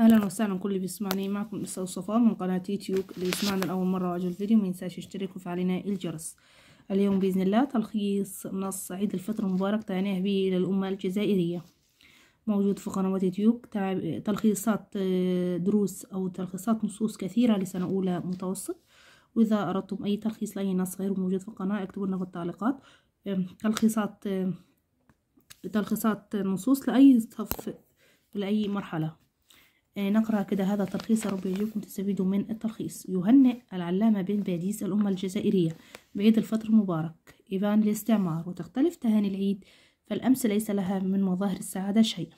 اهلا وسهلا كل اللي بيسمعني معكم لسه وصفاء من قناة يوتيوب اللي بيسمعنا لأول مرة وعجب الفيديو ينساش يشترك وفعلنا الجرس اليوم بإذن الله تلخيص نص عيد الفطر المبارك تعنيه به للأمة الجزائرية موجود في قنوات يوتيوب تلخيصات آه، دروس أو تلخيصات نصوص كثيرة لسنة أولى متوسط وإذا أردتم أي تلخيص لأي نص غير موجود في القناة اكتبوا لنا في التعليقات تلخيصات تلخيصات نصوص لأي صف لأي مرحلة يعني نقرأ كده هذا التلخيص يا رب يعجبكم تستفيدوا من التلخيص يهنئ العلامة بن باديس الأمة الجزائرية بعيد الفطر المبارك إيفان الاستعمار وتختلف تهاني العيد فالأمس ليس لها من مظاهر السعادة شيء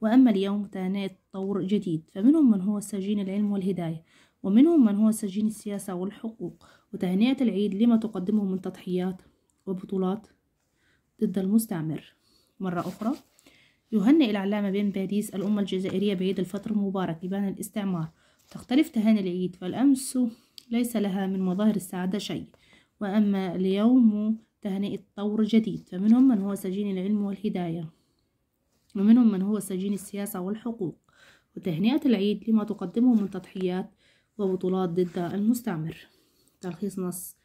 وأما اليوم تهانئ طور جديد فمنهم من هو سجين العلم والهداية ومنهم من هو سجين السياسة والحقوق وتهنئة العيد لما تقدمه من تضحيات وبطولات ضد المستعمر مرة أخرى يهنئ العلامة بن باريس الأمة الجزائرية بعيد الفطر المبارك لبان الاستعمار تختلف تهاني العيد فالأمس ليس لها من مظاهر السعادة شيء وأما اليوم تهنئة طور جديد فمنهم من هو سجين العلم والهداية ومنهم من هو سجين السياسة والحقوق وتهنئة العيد لما تقدمه من تضحيات وبطولات ضد المستعمر تلخيص نص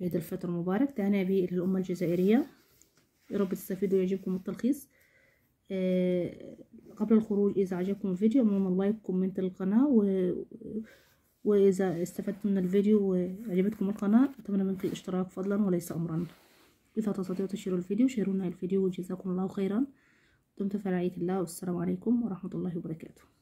عيد الفطر المبارك تهنئ به إلى الأمة الجزائرية يا رب تستفيدوا يعجبكم التلخيص آه، قبل الخروج إذا عجبكم الفيديو اعملوا لايك كومنت للقناة و... وإذا استفدتم من الفيديو وعجبتكم القناة أتمنى منكم الاشتراك فضلا وليس أمرا إذا تستطيعوا تشيروا الفيديو شيروا لنا الفيديو وجزاكم الله خيرا دمتم في رعاية الله والسلام عليكم ورحمة الله وبركاته